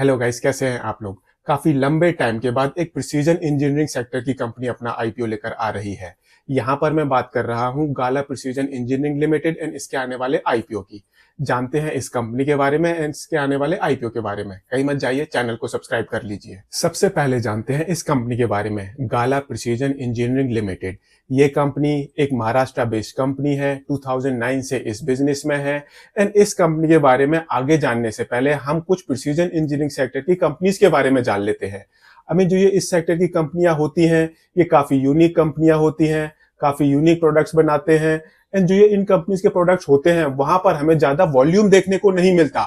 hello guys कैसे हैं आप लोग काफी लंबे टाइम के बाद एक प्रिसीजन इंजीनियरिंग सेक्टर की कंपनी अपना आईपीओ लेकर आ रही है यहाँ पर मैं बात कर रहा हूँ Gala precision engineering limited and इसके आने वाले आईपीओ की जानते हैं इस कंपनी के बारे में एंड इसके आने वाले आईपीओ के बारे में कहीं मत जाइए चैनल को सब्सक्राइब कर लीजिए सबसे पहले जानते हैं इस कंपनी के बारे में गाला प्रिसीजन इंजीनियरिंग लिमिटेड ये कंपनी एक महाराष्ट्र बेस्ड कंपनी है 2009 से इस बिजनेस में है एंड इस कंपनी के बारे में आगे जानने से पहले हम कुछ प्रिसीजन इंजीनियरिंग सेक्टर की कंपनीज के बारे में जान लेते हैं हमें जो ये इस सेक्टर की कंपनियां होती हैं ये काफी यूनिक कंपनियां होती हैं काफी यूनिक प्रोडक्ट्स बनाते हैं एंड जो ये इन कंपनीज के प्रोडक्ट्स होते हैं वहां पर हमें ज्यादा वॉल्यूम देखने को नहीं मिलता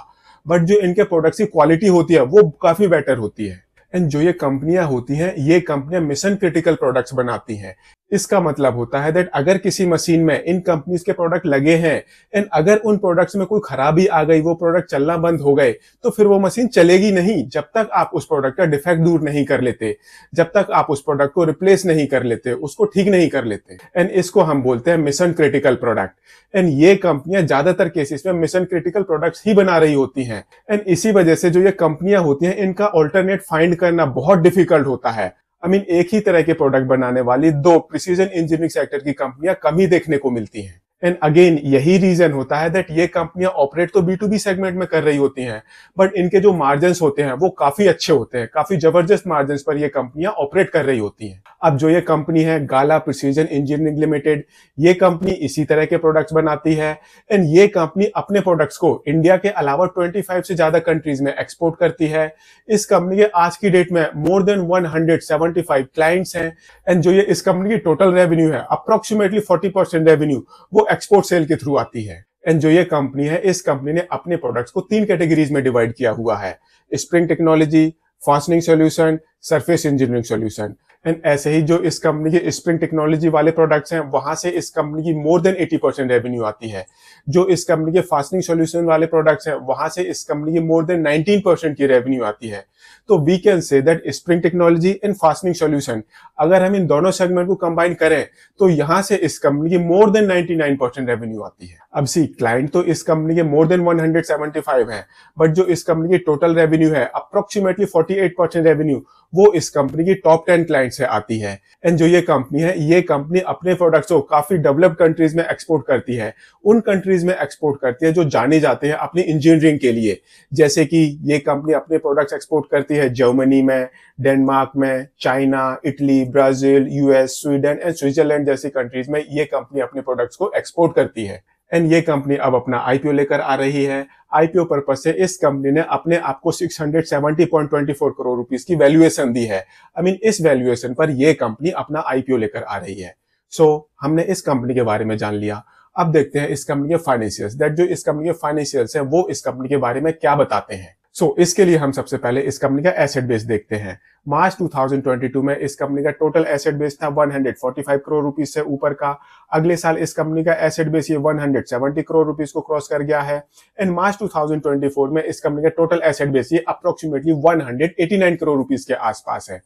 बट जो इनके प्रोडक्ट्स की क्वालिटी होती है वो काफी बेटर होती है एंड जो ये कंपनियां होती हैं ये कंपनियां मिशन क्रिटिकल प्रोडक्ट्स बनाती हैं इसका मतलब होता है दैट अगर किसी मशीन में इन कंपनीज के प्रोडक्ट लगे हैं एंड अगर उन प्रोडक्ट्स में कोई खराबी आ गई वो प्रोडक्ट चलना बंद हो गए तो फिर वो मशीन चलेगी नहीं जब तक आप उस प्रोडक्ट का डिफेक्ट दूर नहीं कर लेते जब तक आप उस प्रोडक्ट को रिप्लेस नहीं कर लेते उसको ठीक नहीं कर लेते एंड इसको हम बोलते हैं मिशन क्रिटिकल प्रोडक्ट एंड ये कंपनियां ज्यादातर केसेस में मिशन क्रिटिकल प्रोडक्ट्स ही बना रही होती हैं एंड इसी वजह से जो ये कंपनियां होती हैं इनका ऑल्टरनेट फाइंड करना बहुत डिफिकल्ट होता है आई मीन एक ही तरह के प्रोडक्ट बनाने वाली दो प्रिसीजन इंजीनियरिंग सेक्टर की कंपनियां कम ही देखने को मिलती हैं एंड अगेन यही रीजन होता है दैट ये कंपनियां ऑपरेट तो बी टू बी सेगमेंट में कर रही होती हैं बट इनके जो मार्जिन होते हैं वो काफी अच्छे होते हैं काफी जबरदस्त मार्जिन पर ये कंपनियां ऑपरेट कर रही होती हैं अब जो ये कंपनी है गाला प्रिसीजन इंजीनियरिंग लिमिटेड ये कंपनी इसी तरह के प्रोडक्ट्स बनाती है एंड ये कंपनी अपने प्रोडक्ट्स को इंडिया के अलावा 25 से ज्यादा कंट्रीज में एक्सपोर्ट करती है इस कंपनी के आज की डेट में मोर देन 175 क्लाइंट्स हैं एंड जो ये इस कंपनी की टोटल रेवेन्यू है अप्रोक्सीमेटली फोर्टी रेवेन्यू वो एक्सपोर्ट सेल के थ्रू आती है एंड जो ये कंपनी है इस कंपनी ने अपने प्रोडक्ट्स को तीन कैटेगरीज में डिवाइड किया हुआ है spring technology fastening solution surface engineering solution and ऐसे ही जो इस कंपनी के स्प्रिंग टेक्नोलॉजी वाले प्रोडक्ट्स हैं वहां से इस कंपनी की मोर देन 80 परसेंट रेवेन्यू आती है जो इस कंपनी के फास्टनिंग सॉल्यूशन वाले प्रोडक्ट्स हैं वहां से इस कंपनी की मोर देन 19 परसेंट की रेवेन्यू आती है तो we can say that spring technology and fastening solution अगर हम इन दोनों सेगमेंट को कंबाइन करें तो यहां से इस कंपनी की मोर देन नाइनटी रेवेन्यू आती है अब सी क्लाइंट तो इस कंपनी के मोर देन 175 है बट जो इस कंपनी की टोटल रेवेन्यू है अप्रोक्सीमेटली 48 परसेंट रेवेन्यू वो इस कंपनी की टॉप टेन क्लाइंट से आती है एंड जो ये कंपनी है ये कंपनी अपने प्रोडक्ट्स को काफी डेवलप कंट्रीज में एक्सपोर्ट करती है उन कंट्रीज में एक्सपोर्ट करती है जो जाने जाते हैं अपनी इंजीनियरिंग के लिए जैसे कि ये कंपनी अपने प्रोडक्ट्स एक्सपोर्ट करती है जर्मनी में डेनमार्क में China Italy Brazil US Sweden and Switzerland जैसी कंट्रीज में ये कंपनी अपने प्रोडक्ट्स को एक्सपोर्ट करती है एंड ये कंपनी अब अपना आईपीओ लेकर आ रही है आईपीओ पर्पज से इस कंपनी ने अपने आप को 670.24 करोड़ रुपीस की वैल्यूएशन दी है आई I मीन mean, इस वैल्यूएशन पर यह कंपनी अपना आईपीओ लेकर आ रही है सो so, हमने इस कंपनी के बारे में जान लिया अब देखते हैं इस कंपनी के फाइनेंशियल दैट जो इस कंपनी के फाइनेंशियल्स हैं वो इस कंपनी के बारे में क्या बताते हैं सो so, इसके लिए हम सबसे पहले इस कंपनी का एसेट बेस देखते हैं मार्च 2022 में इस कंपनी का टोटल एसेट बेस था 145 करोड़ रुपीज से ऊपर का अगले साल इस कंपनी का एसेट बेस ये 170 करोड़ रुपीस को क्रॉस कर गया है एंड मार्च 2024 में इस कंपनी का टोटल एसेट बेस ये अप्रोक्सीमेटली 189 करोड़ रुपीज के आसपास है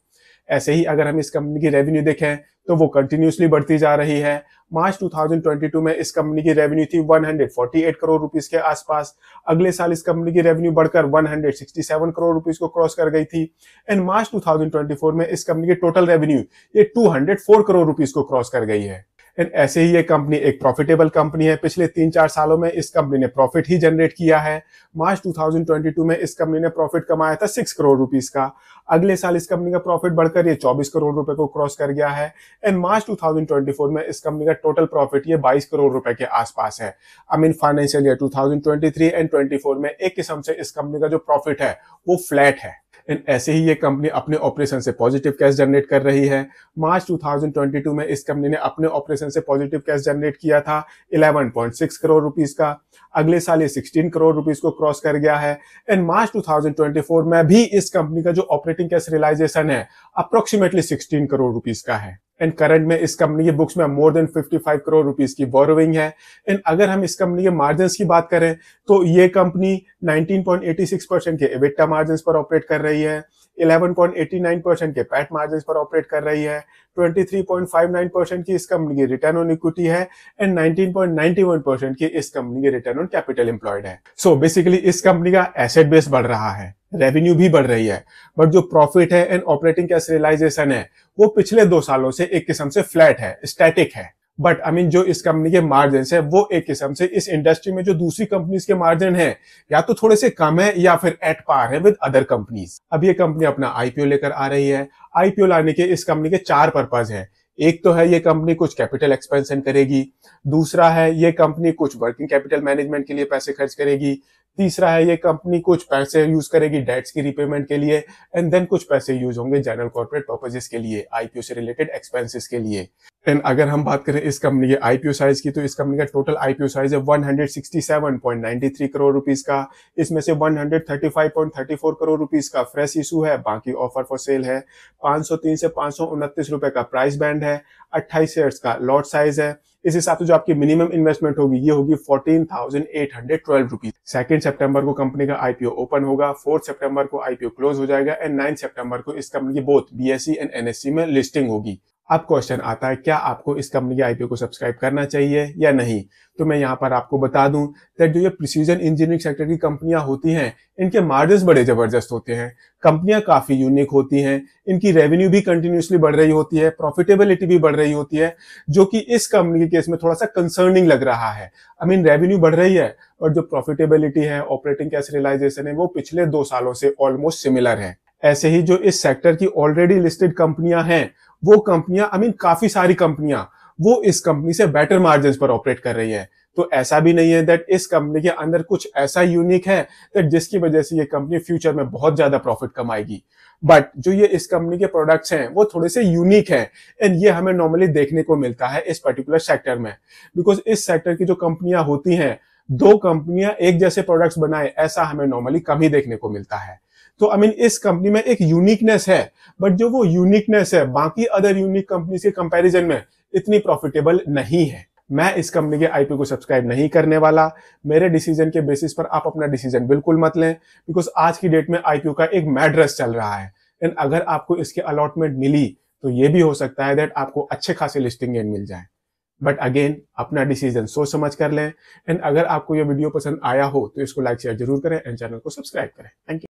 ऐसे ही अगर हम इस कंपनी की रेवेन्यू देखें तो वो कंटिन्यूसली बढ़ती जा रही है मार्च 2022 में इस कंपनी की रेवेन्यू थी 148 करोड़ रुपीस के आसपास अगले साल इस कंपनी की रेवेन्यू बढ़कर 167 करोड़ रुपीस को क्रॉस कर गई थी एंड मार्च 2024 में इस कंपनी की टोटल रेवेन्यू ये 204 करोड़ रुपीस को क्रॉस कर गई है एंड ऐसे ही ये कंपनी एक प्रॉफिटेबल कंपनी है पिछले तीन चार सालों में इस कंपनी ने प्रॉफिट ही जनरेट किया है मार्च 2022 में इस कंपनी ने प्रॉफिट कमाया था सिक्स करोड़ रुपीज का अगले साल इस कंपनी का प्रॉफिट बढ़कर ये चौबीस करोड़ रुपए को क्रॉस कर गया है एंड मार्च 2024 में इस कंपनी का टोटल प्रॉफिट ये बाईस करोड़ रुपए के आसपास है I mean financial year two and twenty में एक किस्म से इस कंपनी का जो प्रॉफिट है वो फ्लैट है एंड ऐसे ही ये कंपनी अपने ऑपरेशन से पॉजिटिव कैश जनरेट कर रही है मार्च 2022 में इस कंपनी ने अपने ऑपरेशन से पॉजिटिव कैश जनरेट किया था 11.6 करोड़ रुपीस का अगले साल ये 16 करोड़ रुपीस को क्रॉस कर गया है एंड मार्च 2024 में भी इस कंपनी का जो ऑपरेटिंग कैश रियलाइजेशन है अप्रोक्सीमेटली सिक्सटीन करोड़ रुपीज का है एंड करंट में इस कंपनी के बुक्स में मोर देन 55 करोड़ रुपीस की बोरोइंग है एंड अगर हम इस कंपनी के मार्जिन की बात करें तो ये कंपनी 19.86 परसेंट के एविटा मार्जिन पर ऑपरेट कर रही है 11.89 परसेंट के पैट मार्जिन पर ऑपरेट कर रही है 23.59 परसेंट की इस कंपनी की रिटर्न ऑन इक्विटी है एंड 19.91 परसेंट की इस कंपनी की रिटर्न ऑन कैपिटल एम्प्लॉयड है सो so बेसिकली इस कंपनी का एसेट बेस बढ़ रहा है रेवेन्यू भी बढ़ रही है बट जो प्रॉफिट है एंड ऑपरेटिंग कैश रियलाइजेशन है वो पिछले दो सालों से एक किस्म से फ्लैट है स्टैटिक है बट आई मीन जो इस कंपनी के मार्जिन है वो एक किस्म से इस इंडस्ट्री में जो दूसरी कंपनीज के मार्जिन है या तो थोड़े से कम है या फिर एट पार है विद अदर कंपनीज अब ये कंपनी अपना आईपीओ लेकर आ रही है आईपीओ लाने के इस कंपनी के चार पर्पज हैं एक तो है ये कंपनी कुछ कैपिटल एक्सपेंशन करेगी दूसरा है ये कंपनी कुछ वर्किंग कैपिटल मैनेजमेंट के लिए पैसे खर्च करेगी तीसरा है ये कंपनी कुछ पैसे यूज करेगी डेट्स की रिपेमेंट के लिए एंड देन कुछ पैसे यूज होंगे जनरल कॉर्पोरेट पर्पजेस के लिए आईपीओ से रिलेटेड एक्सपेंसेस के लिए एंड अगर हम बात करें इस कंपनी के आईपीओ साइज की तो इस कंपनी का टोटल आईपीओ साइज है 167.93 करोड़ रुपीज का इसमें से 135.34 करोड़ रुपीज का फ्रेश इशू है बाकी ऑफर फॉर सेल है 503 से पांच रुपए का प्राइस बैंड है अट्ठाईस शेयर का लॉट साइज है इस हिसाब से जो आपकी मिनिमम इन्वेस्टमेंट होगी ये होगी fourteen thousand eight hundred twelve rupees second September को कंपनी का आईपीओ ओपन होगा फोर्थ सेप्टेम्बर को आईपीओ क्लोज हो जाएगा एंड नाइन सेप्टेम्बर को इस कंपनी की बोथ बी एंड एनएससी में लिस्टिंग होगी अब क्वेश्चन आता है क्या आपको इस कंपनी के आईपीओ को सब्सक्राइब करना चाहिए या नहीं तो मैं यहाँ पर आपको बता दूं दैट जो ये प्रिसीजन इंजीनियरिंग सेक्टर की कंपनियां होती हैं इनके मार्जिन बड़े जबरदस्त होते हैं कंपनियां काफी यूनिक होती हैं इनकी रेवेन्यू भी कंटिन्यूसली बढ़ रही होती है प्रॉफिटेबिलिटी भी बढ़ रही होती है जो कि इस कंपनी के केस में थोड़ा सा कंसर्निंग लग रहा है आई मीन रेवेन्यू बढ़ रही है और जो प्रॉफिटेबिलिटी है ऑपरेटिंग कैश रियलाइजेशन है वो पिछले दो सालों से ऑलमोस्ट सिमिलर है ऐसे ही जो इस सेक्टर की ऑलरेडी लिस्टेड कंपनियां हैं वो कंपनियां आई मीन काफी सारी कंपनियां वो इस कंपनी से बेटर मार्जिन पर ऑपरेट कर रही है तो ऐसा भी नहीं है दैट इस कंपनी के अंदर कुछ ऐसा यूनिक है दैट जिसकी वजह से ये कंपनी फ्यूचर में बहुत ज्यादा प्रॉफिट कमाएगी बट जो ये इस कंपनी के प्रोडक्ट्स हैं वो थोड़े से यूनिक हैं एंड ये हमें नॉर्मली देखने को मिलता है इस पर्टिकुलर सेक्टर में बिकॉज इस सेक्टर की जो कंपनियां होती हैं दो कंपनियां एक जैसे प्रोडक्ट्स बनाए ऐसा हमें नॉर्मली कम ही देखने को मिलता है तो आई I मीन mean, इस कंपनी में एक यूनिकनेस है बट जो वो यूनिकनेस है बाकी अदर यूनिक कंपनीज के कंपैरिजन में इतनी प्रॉफिटेबल नहीं है मैं इस कंपनी के आईपीओ को सब्सक्राइब नहीं करने वाला मेरे डिसीजन के बेसिस पर आप अपना डिसीजन बिल्कुल मत लें बिकॉज आज की डेट में आईपीओ का एक मैड्रेस चल रहा है एंड अगर आपको इसके अलॉटमेंट मिली तो ये भी हो सकता है दैट आपको अच्छे खासे लिस्टिंग गेन मिल जाए बट अगेन अपना डिसीजन सोच समझ कर लें एंड अगर आपको यह वीडियो पसंद आया हो तो इसको लाइक शेयर जरूर करें एंड चैनल को सब्सक्राइब करें थैंक यू